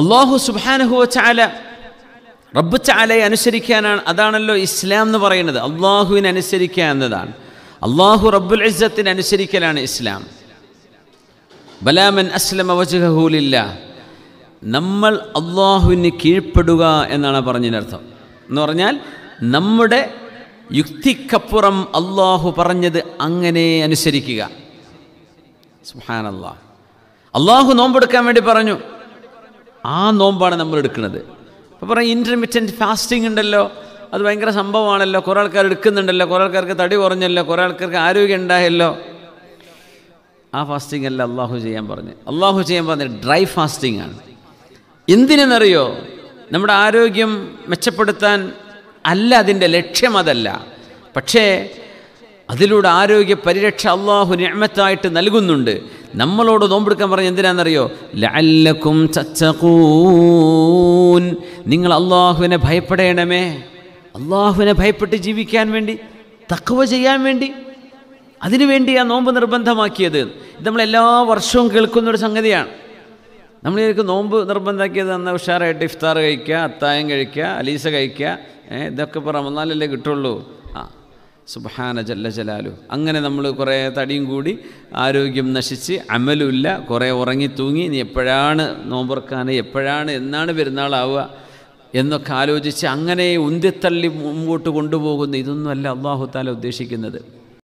അള്ളാഹു സുബാനഹുവ ചാല റബ്ബ് ചാലയെ അനുസരിക്കാനാണ് അതാണല്ലോ ഇസ്ലാം എന്ന് പറയുന്നത് അള്ളാഹുവിനെ അനുസരിക്കുക എന്നതാണ് അള്ളാഹു റബ്ബുൽ ഇസ്സത്തിന് അനുസരിക്കലാണ് ഇസ്ലാം ബലാമൻ അസ്ലമ വജഹൂലില്ല നമ്മൾ അള്ളാഹുവിന് കീഴ്പ്പെടുക എന്നാണ് പറഞ്ഞതിനർത്ഥം എന്ന് പറഞ്ഞാൽ നമ്മുടെ യുക്തിക്കപ്പുറം അള്ളാഹു പറഞ്ഞത് അങ്ങനെ അനുസരിക്കുക സുഹാനല്ലാ അള്ളാഹു നോമ്പെടുക്കാൻ വേണ്ടി പറഞ്ഞു ആ നോമ്പാണ് നമ്മൾ എടുക്കുന്നത് അപ്പോൾ പറയാം ഇൻറ്റർമിറ്റൻറ്റ് ഫാസ്റ്റിംഗ് ഉണ്ടല്ലോ അത് ഭയങ്കര സംഭവമാണല്ലോ കുറേ ആൾക്കാർ എടുക്കുന്നുണ്ടല്ലോ കുറേ ആൾക്കാർക്ക് തടി കുറഞ്ഞല്ലോ കുറേ ആൾക്കാർക്ക് ആരോഗ്യം ഉണ്ടായല്ലോ ആ ഫാസ്റ്റിംഗ് അല്ല അള്ളാഹു ചെയ്യാൻ പറഞ്ഞു അള്ളാഹു ചെയ്യാൻ പറഞ്ഞത് ഡ്രൈ ഫാസ്റ്റിംഗ് ആണ് എന്തിനെന്നറിയോ നമ്മുടെ ആരോഗ്യം മെച്ചപ്പെടുത്താൻ അല്ല അതിൻ്റെ ലക്ഷ്യം അതല്ല പക്ഷേ അതിലൂടെ ആരോഗ്യ പരിരക്ഷ അള്ളാഹു ഞമത്തായിട്ട് നൽകുന്നുണ്ട് നമ്മളോട് നോമ്പെടുക്കാൻ പറഞ്ഞ എന്തിനാണെന്നറിയോ ലഅല്ലക്കും ചച്ചക്കൂൻ നിങ്ങൾ അള്ളാഹുവിനെ ഭയപ്പെടേണമേ അള്ളാഹുവിനെ ഭയപ്പെട്ട് ജീവിക്കാൻ വേണ്ടി തക്കവ ചെയ്യാൻ വേണ്ടി അതിനുവേണ്ടി ആ നോമ്പ് നിർബന്ധമാക്കിയത് ഇത് നമ്മൾ എല്ലാ വർഷവും കേൾക്കുന്ന ഒരു സംഗതിയാണ് നമ്മൾ ഇവർക്ക് നോമ്പ് നിർബന്ധമാക്കിയത് എന്നാൽ ഉഷാറായിട്ട് ഇഫ്താർ കഴിക്കുക അത്തായം കഴിക്കുക അലീസ കഴിക്കുക ഇതൊക്കെ ഇപ്പോൾ റമനാലല്ലേ കിട്ടുള്ളൂ സുബാന ജല്ല ജലാലു അങ്ങനെ നമ്മൾ കുറേ തടിയും കൂടി ആരോഗ്യം നശിച്ച് അമലുമില്ല കുറേ ഉറങ്ങി തൂങ്ങി എപ്പോഴാണ് നോമ്പുറക്കാൻ എപ്പോഴാണ് എന്നാണ് പെരുന്നാളാവുക എന്നൊക്കെ ആലോചിച്ച് അങ്ങനെ ഉന്തിത്തള്ളി മുമ്പോട്ട് കൊണ്ടുപോകുന്ന ഇതൊന്നുമല്ല അള്ളാഹു താല ഉദ്ദേശിക്കുന്നത്